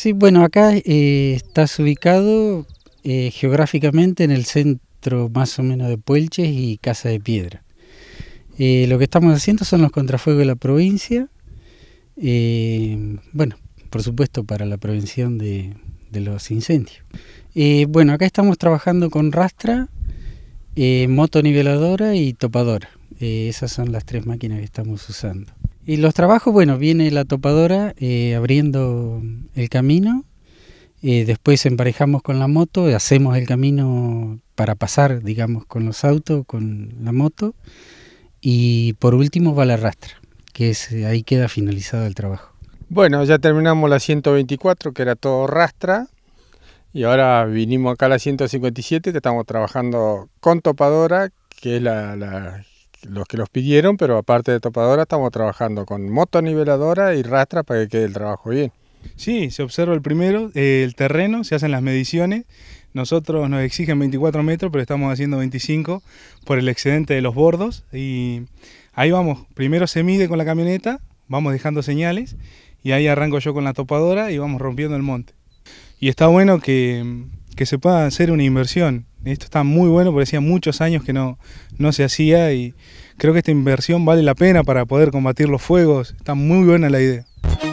Sí, bueno, acá eh, estás ubicado eh, geográficamente en el centro más o menos de Puelches y Casa de Piedra. Eh, lo que estamos haciendo son los contrafuegos de la provincia. bueno, por supuesto para la prevención de, de los incendios. bueno, acá estamos trabajando con rastra, moto niveladora y topadora. esas son las tres máquinas que estamos usando. Y los trabajos, bueno, viene la topadora eh, abriendo el camino, eh, después emparejamos con la moto, hacemos el camino para pasar, digamos, con los autos, con la moto, y por último va la rastra, que es, eh, ahí queda finalizado el trabajo. Bueno, ya terminamos la 124, que era todo rastra, y ahora vinimos acá a la 157, que estamos trabajando con topadora, que es la los que los pidieron, pero aparte de topadora estamos trabajando con niveladora y rastra para que quede el trabajo bien. Sí, se observa el primero, eh, el terreno, se hacen las mediciones. Nosotros nos exigen 24 metros, pero estamos haciendo 25 por el excedente de los bordos. Y ahí vamos, primero se mide con la camioneta, vamos dejando señales y ahí arranco yo con la topadora y vamos rompiendo el monte. Y está bueno que, que se pueda hacer una inversión. Esto está muy bueno porque hacía muchos años que no, no se hacía y creo que esta inversión vale la pena para poder combatir los fuegos. Está muy buena la idea.